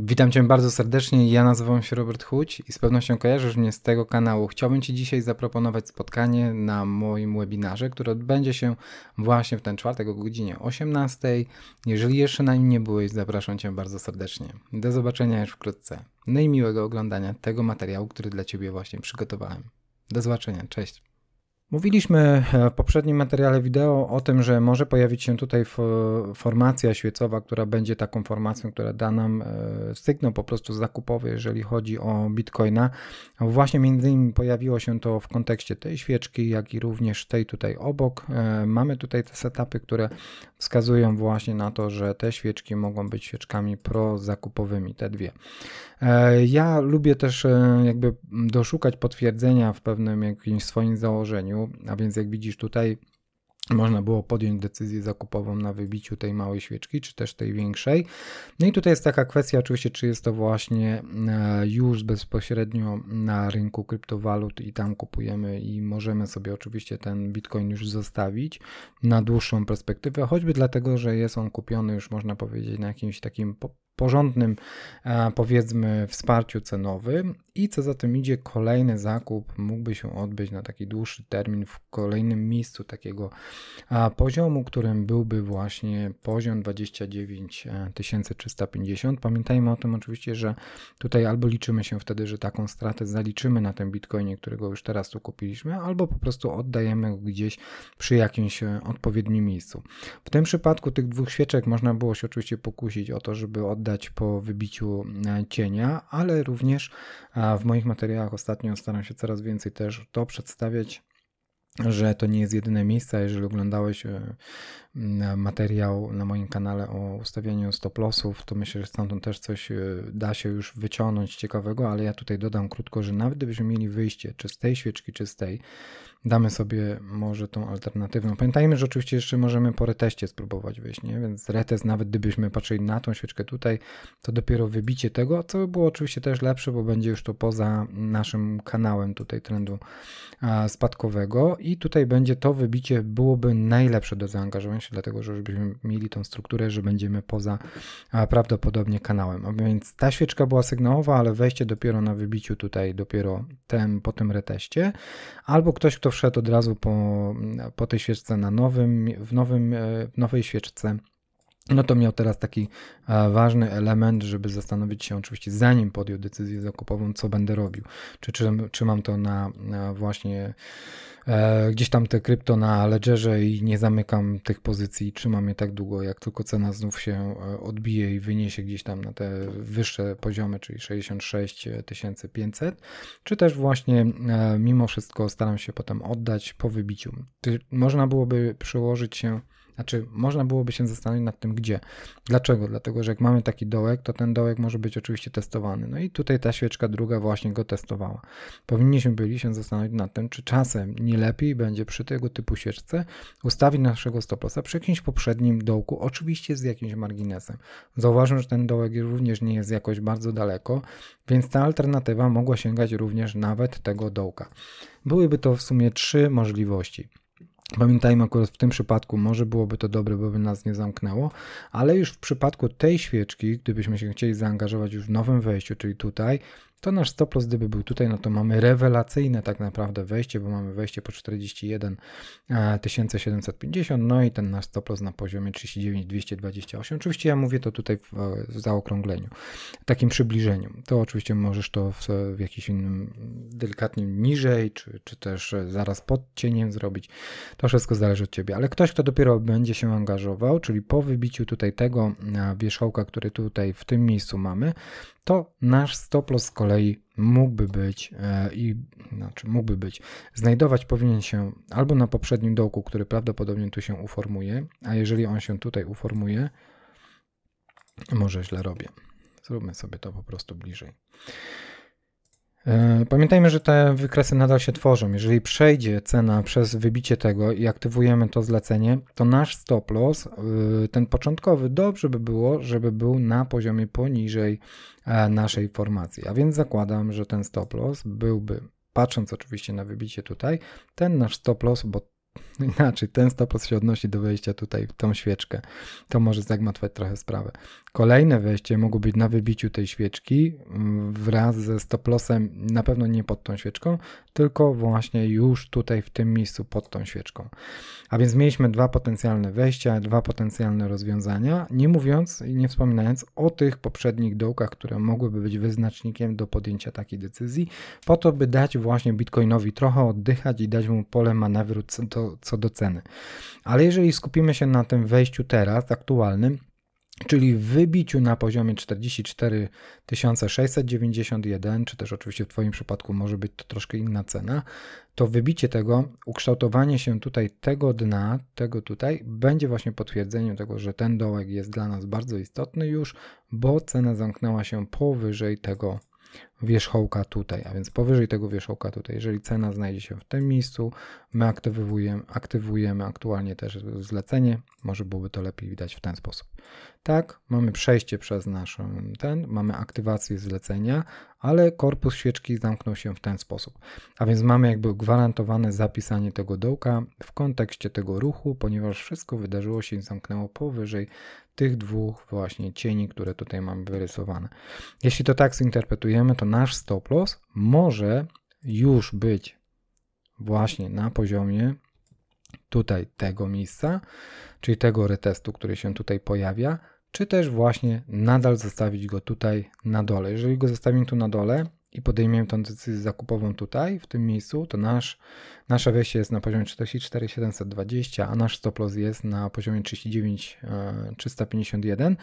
Witam Cię bardzo serdecznie. Ja nazywam się Robert Huć i z pewnością kojarzysz mnie z tego kanału. Chciałbym Ci dzisiaj zaproponować spotkanie na moim webinarze, które odbędzie się właśnie w ten czwartek o godzinie 18. Jeżeli jeszcze na nim nie byłeś, zapraszam Cię bardzo serdecznie. Do zobaczenia już wkrótce. No i miłego oglądania tego materiału, który dla Ciebie właśnie przygotowałem. Do zobaczenia. Cześć. Mówiliśmy e, w poprzednim materiale wideo o tym, że może pojawić się tutaj formacja świecowa, która będzie taką formacją, która da nam e, sygnał po prostu zakupowy, jeżeli chodzi o bitcoina. Właśnie między innymi pojawiło się to w kontekście tej świeczki, jak i również tej tutaj obok. E, mamy tutaj te setupy, które wskazują właśnie na to, że te świeczki mogą być świeczkami prozakupowymi, te dwie. Ja lubię też jakby doszukać potwierdzenia w pewnym jakimś swoim założeniu a więc jak widzisz tutaj można było podjąć decyzję zakupową na wybiciu tej małej świeczki, czy też tej większej. No i tutaj jest taka kwestia, oczywiście, czy jest to właśnie e, już bezpośrednio na rynku kryptowalut i tam kupujemy i możemy sobie oczywiście ten bitcoin już zostawić na dłuższą perspektywę, choćby dlatego, że jest on kupiony już można powiedzieć na jakimś takim porządnym, e, powiedzmy, wsparciu cenowym i co za tym idzie, kolejny zakup mógłby się odbyć na taki dłuższy termin w kolejnym miejscu takiego e, poziomu, którym byłby właśnie poziom 29 350. E, Pamiętajmy o tym oczywiście, że tutaj albo liczymy się wtedy, że taką stratę zaliczymy na tym bitcoinie, którego już teraz tu kupiliśmy, albo po prostu oddajemy go gdzieś przy jakimś odpowiednim miejscu. W tym przypadku tych dwóch świeczek można było się oczywiście pokusić o to, żeby oddać oddać po wybiciu e, cienia, ale również w moich materiałach ostatnio staram się coraz więcej też to przedstawiać że to nie jest jedyne miejsce. Jeżeli oglądałeś e, materiał na moim kanale o ustawieniu stop lossów, to myślę, że stamtąd też coś e, da się już wyciągnąć ciekawego, ale ja tutaj dodam krótko, że nawet gdybyśmy mieli wyjście czy z tej świeczki, czy z tej, damy sobie może tą alternatywną. Pamiętajmy, że oczywiście jeszcze możemy po reteście spróbować wyjść, nie? więc retest nawet gdybyśmy patrzyli na tą świeczkę tutaj, to dopiero wybicie tego, co by było oczywiście też lepsze, bo będzie już to poza naszym kanałem tutaj trendu spadkowego i tutaj będzie to wybicie byłoby najlepsze do zaangażowania właśnie dlatego, że byśmy mieli tą strukturę, że będziemy poza prawdopodobnie kanałem. A więc ta świeczka była sygnałowa, ale wejście dopiero na wybiciu tutaj, dopiero tem, po tym reteście, albo ktoś, kto wszedł od razu po, po tej świeczce na nowym, w, nowym, e, w nowej świeczce no to miał teraz taki e, ważny element, żeby zastanowić się oczywiście, zanim podjął decyzję zakupową, co będę robił. Czy, trzymam mam to na, na e, właśnie e, gdzieś tam te krypto na ledgerze i nie zamykam tych pozycji, trzymam je tak długo, jak tylko cena znów się e, odbije i wyniesie gdzieś tam na te wyższe poziomy, czyli 66 500, czy też właśnie e, mimo wszystko staram się potem oddać po wybiciu. Można byłoby przełożyć się znaczy, można byłoby się zastanowić nad tym, gdzie. Dlaczego? Dlatego, że jak mamy taki dołek, to ten dołek może być oczywiście testowany. No i tutaj ta świeczka druga właśnie go testowała. Powinniśmy byli się zastanowić nad tym, czy czasem nie lepiej będzie przy tego typu sieczce ustawić naszego stoposa przy jakimś poprzednim dołku, oczywiście z jakimś marginesem. Zauważmy, że ten dołek również nie jest jakoś bardzo daleko, więc ta alternatywa mogła sięgać również nawet tego dołka. Byłyby to w sumie trzy możliwości. Pamiętajmy, akurat w tym przypadku może byłoby to dobre, bo by nas nie zamknęło, ale już w przypadku tej świeczki, gdybyśmy się chcieli zaangażować już w nowym wejściu, czyli tutaj, to nasz stop loss gdyby był tutaj, no to mamy rewelacyjne tak naprawdę wejście, bo mamy wejście po 41 750, e, no i ten nasz stop loss na poziomie 39 228. Oczywiście ja mówię to tutaj w, w e, zaokrągleniu, takim przybliżeniu. To oczywiście możesz to w, w jakimś innym, delikatnie niżej, czy, czy też e, zaraz pod cieniem zrobić. To wszystko zależy od Ciebie, ale ktoś, kto dopiero będzie się angażował, czyli po wybiciu tutaj tego wierzchołka, który tutaj w tym miejscu mamy, to nasz stop loss z kolei mógłby być e, i znaczy mógłby być znajdować powinien się albo na poprzednim dołku, który prawdopodobnie tu się uformuje, a jeżeli on się tutaj uformuje, może źle robię. Zróbmy sobie to po prostu bliżej. E, pamiętajmy, że te wykresy nadal się tworzą. Jeżeli przejdzie cena przez wybicie tego i aktywujemy to zlecenie, to nasz stop loss, e, ten początkowy, dobrze by było, żeby był na poziomie poniżej e, naszej formacji. A więc zakładam, że ten stop loss byłby, patrząc oczywiście na wybicie tutaj, ten nasz stop loss, bo inaczej, ten stopos się odnosi do wejścia tutaj w tą świeczkę. To może zagmatwać trochę sprawę. Kolejne wejście mogło być na wybiciu tej świeczki mm, wraz ze stoplosem, na pewno nie pod tą świeczką, tylko właśnie już tutaj w tym miejscu pod tą świeczką. A więc mieliśmy dwa potencjalne wejścia, dwa potencjalne rozwiązania, nie mówiąc i nie wspominając o tych poprzednich dołkach, które mogłyby być wyznacznikiem do podjęcia takiej decyzji, po to, by dać właśnie Bitcoinowi trochę oddychać i dać mu pole manewru do co, do ceny. Ale jeżeli skupimy się na tym wejściu teraz, aktualnym, czyli w wybiciu na poziomie 44 691, czy też oczywiście w Twoim przypadku może być to troszkę inna cena, to wybicie tego, ukształtowanie się tutaj tego dna, tego tutaj, będzie właśnie potwierdzeniem tego, że ten dołek jest dla nas bardzo istotny już, bo cena zamknęła się powyżej tego wierzchołka tutaj, a więc powyżej tego wierzchołka tutaj. Jeżeli cena znajdzie się w tym miejscu, my aktywujemy, aktywujemy aktualnie też zlecenie, może byłoby to lepiej widać w ten sposób. Tak, mamy przejście przez naszą ten, mamy aktywację zlecenia, ale korpus świeczki zamknął się w ten sposób. A więc mamy jakby gwarantowane zapisanie tego dołka w kontekście tego ruchu, ponieważ wszystko wydarzyło się i zamknęło powyżej tych dwóch właśnie cieni, które tutaj mamy wyrysowane. Jeśli to tak zinterpretujemy, to nasz stop loss może już być właśnie na poziomie tutaj tego miejsca, czyli tego retestu, który się tutaj pojawia, czy też właśnie nadal zostawić go tutaj na dole. Jeżeli go zostawimy tu na dole i podejmiemy tą decyzję zakupową tutaj, w tym miejscu, to nasz, nasze wejście jest na poziomie 44720, a nasz stop loss jest na poziomie 39351. E,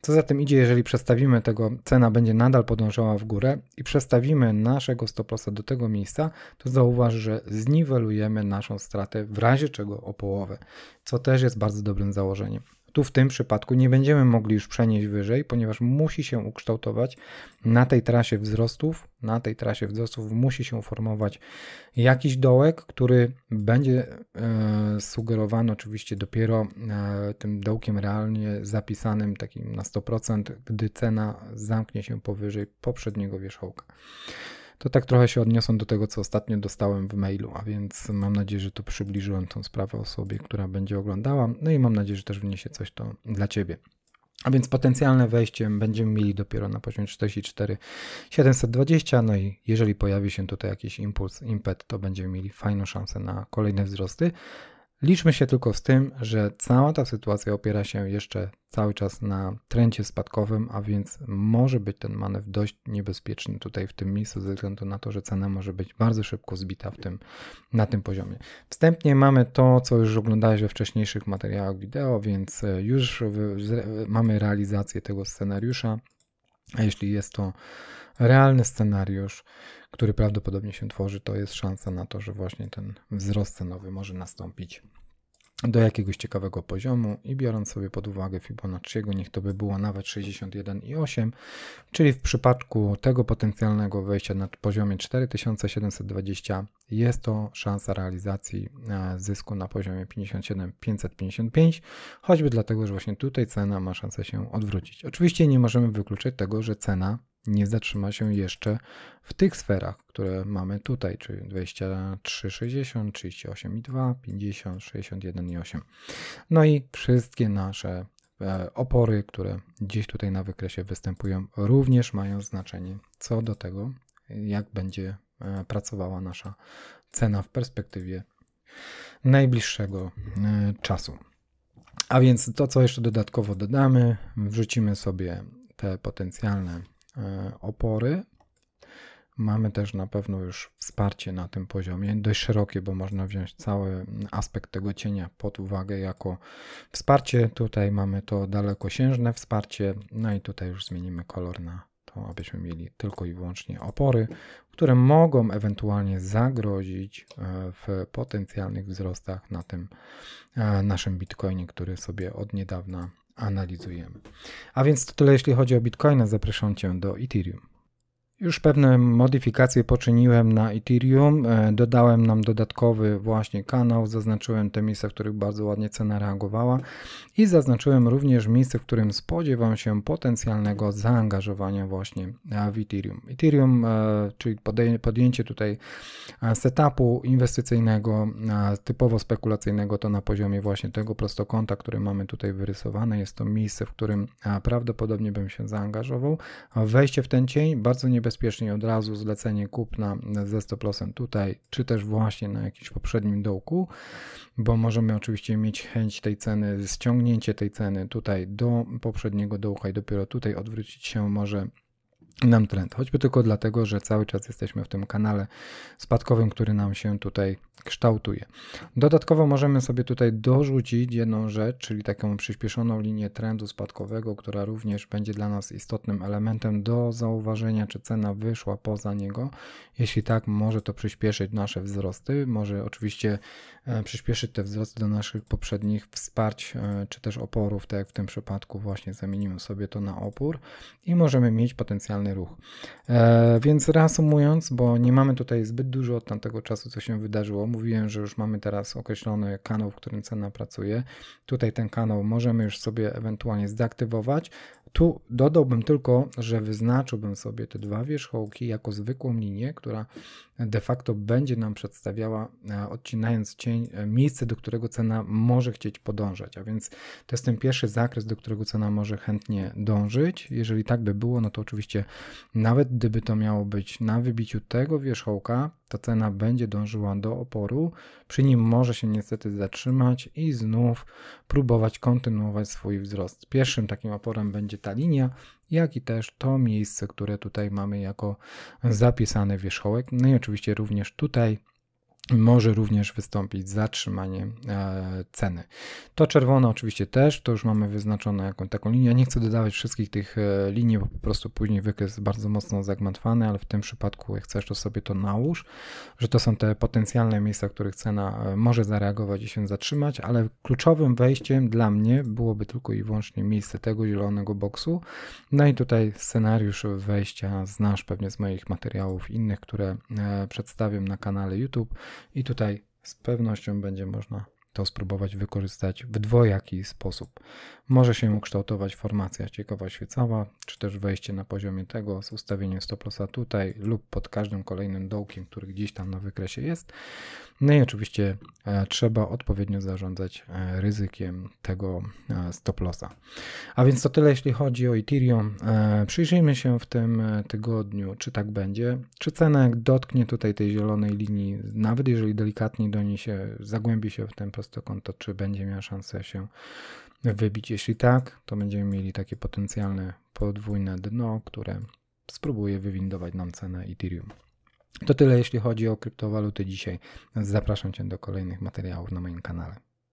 co za tym idzie, jeżeli przestawimy tego, cena będzie nadal podążała w górę i przestawimy naszego stop lossa do tego miejsca, to zauważ, że zniwelujemy naszą stratę w razie czego o połowę, co też jest bardzo dobrym założeniem. Tu w tym przypadku nie będziemy mogli już przenieść wyżej, ponieważ musi się ukształtować na tej trasie wzrostów, na tej trasie wzrostów musi się formować jakiś dołek, który będzie e, sugerowany oczywiście dopiero e, tym dołkiem realnie zapisanym takim na 100%, gdy cena zamknie się powyżej poprzedniego wierzchołka to tak trochę się odniosą do tego, co ostatnio dostałem w mailu, a więc mam nadzieję, że to przybliżyłem tą sprawę osobie, która będzie oglądała, no i mam nadzieję, że też wniesie coś to dla Ciebie. A więc potencjalne wejście będziemy mieli dopiero na poziomie 44 720. No i jeżeli pojawi się tutaj jakiś impuls, impet, to będziemy mieli fajną szansę na kolejne wzrosty. Liczmy się tylko z tym, że cała ta sytuacja opiera się jeszcze cały czas na trendzie spadkowym, a więc może być ten manewr dość niebezpieczny tutaj w tym miejscu, ze względu na to, że cena może być bardzo szybko zbita w tym, na tym poziomie. Wstępnie mamy to, co już oglądałeś we wcześniejszych materiałach wideo, więc e, już mamy realizację tego scenariusza. A jeśli jest to realny scenariusz, który prawdopodobnie się tworzy, to jest szansa na to, że właśnie ten wzrost cenowy może nastąpić do jakiegoś ciekawego poziomu i biorąc sobie pod uwagę Fibonacciego, niech to by było nawet 61,8, czyli w przypadku tego potencjalnego wejścia na poziomie 4720 jest to szansa realizacji e, zysku na poziomie 57,555, choćby dlatego, że właśnie tutaj cena ma szansę się odwrócić. Oczywiście nie możemy wykluczyć tego, że cena nie zatrzyma się jeszcze w tych sferach, które mamy tutaj, czyli 23, 60, 38 i 2, 50, 61 i 8. No i wszystkie nasze e, opory, które gdzieś tutaj na wykresie występują, również mają znaczenie co do tego, jak będzie e, pracowała nasza cena w perspektywie najbliższego e, czasu. A więc to, co jeszcze dodatkowo dodamy, wrzucimy sobie te potencjalne E, opory. Mamy też na pewno już wsparcie na tym poziomie, dość szerokie, bo można wziąć cały aspekt tego cienia pod uwagę jako wsparcie. Tutaj mamy to dalekosiężne wsparcie, no i tutaj już zmienimy kolor na to, abyśmy mieli tylko i wyłącznie opory, które mogą ewentualnie zagrozić e, w potencjalnych wzrostach na tym e, naszym bitcoinie, który sobie od niedawna analizujemy. A więc to tyle, jeśli chodzi o Bitcoina. Zapraszam Cię do Ethereum. Już pewne modyfikacje poczyniłem na Ethereum, e, dodałem nam dodatkowy właśnie kanał, zaznaczyłem te miejsca, w których bardzo ładnie cena reagowała i zaznaczyłem również miejsce, w którym spodziewam się potencjalnego zaangażowania właśnie e, w Ethereum. Ethereum, e, czyli podjęcie tutaj setupu inwestycyjnego, typowo spekulacyjnego, to na poziomie właśnie tego prostokąta, który mamy tutaj wyrysowane, jest to miejsce, w którym prawdopodobnie bym się zaangażował. Wejście w ten cień bardzo niebezpieczne najbezpieczniej od razu zlecenie kupna ze 100% tutaj, czy też właśnie na jakimś poprzednim dołku, bo możemy oczywiście mieć chęć tej ceny, ściągnięcie tej ceny tutaj do poprzedniego dołka i dopiero tutaj odwrócić się może nam trend. Choćby tylko dlatego, że cały czas jesteśmy w tym kanale spadkowym, który nam się tutaj kształtuje. Dodatkowo możemy sobie tutaj dorzucić jedną rzecz, czyli taką przyspieszoną linię trendu spadkowego, która również będzie dla nas istotnym elementem do zauważenia, czy cena wyszła poza niego. Jeśli tak, może to przyspieszyć nasze wzrosty, może oczywiście e, przyspieszyć te wzrosty do naszych poprzednich wsparć, e, czy też oporów, tak jak w tym przypadku właśnie zamienimy sobie to na opór i możemy mieć potencjalny ruch. E, więc reasumując, bo nie mamy tutaj zbyt dużo od tamtego czasu, co się wydarzyło, mówiłem, że już mamy teraz określony kanał, w którym cena pracuje. Tutaj ten kanał możemy już sobie ewentualnie zdeaktywować. Tu dodałbym tylko, że wyznaczyłbym sobie te dwa wierzchołki jako zwykłą linię, która de facto będzie nam przedstawiała, e, odcinając cień, e, miejsce, do którego cena może chcieć podążać. A więc to jest ten pierwszy zakres, do którego cena może chętnie dążyć. Jeżeli tak by było, no to oczywiście nawet gdyby to miało być na wybiciu tego wierzchołka, ta cena będzie dążyła do oporu, przy nim może się niestety zatrzymać i znów próbować kontynuować swój wzrost. Pierwszym takim oporem będzie ta linia, jak i też to miejsce, które tutaj mamy jako zapisany wierzchołek. No i oczywiście również tutaj może również wystąpić zatrzymanie e, ceny. To czerwone oczywiście też, to już mamy wyznaczoną jaką taką linię. Ja nie chcę dodawać wszystkich tych e, linii, bo po prostu później wykres jest bardzo mocno zagmatwany, ale w tym przypadku jak chcesz to sobie to nałóż, że to są te potencjalne miejsca, w których cena e, może zareagować i się zatrzymać, ale kluczowym wejściem dla mnie byłoby tylko i wyłącznie miejsce tego zielonego boksu. No i tutaj scenariusz wejścia znasz pewnie z moich materiałów innych, które e, przedstawiam na kanale YouTube. I tutaj z pewnością będzie można to spróbować wykorzystać w dwojaki sposób. Może się ukształtować formacja ciekawa świecawa, czy też wejście na poziomie tego z ustawieniem stoplosa tutaj lub pod każdym kolejnym dołkiem, który gdzieś tam na wykresie jest. No i oczywiście e, trzeba odpowiednio zarządzać e, ryzykiem tego e, stoplosa. A więc to tyle, jeśli chodzi o Ethereum. Przyjrzyjmy się w tym tygodniu, czy tak będzie, czy cena dotknie tutaj tej zielonej linii, nawet jeżeli delikatnie do niej się zagłębi się w ten prosty przez to konto, czy będzie miał szansę się wybić. Jeśli tak, to będziemy mieli takie potencjalne podwójne dno, które spróbuje wywindować nam cenę Ethereum. To tyle jeśli chodzi o kryptowaluty dzisiaj. Zapraszam Cię do kolejnych materiałów na moim kanale.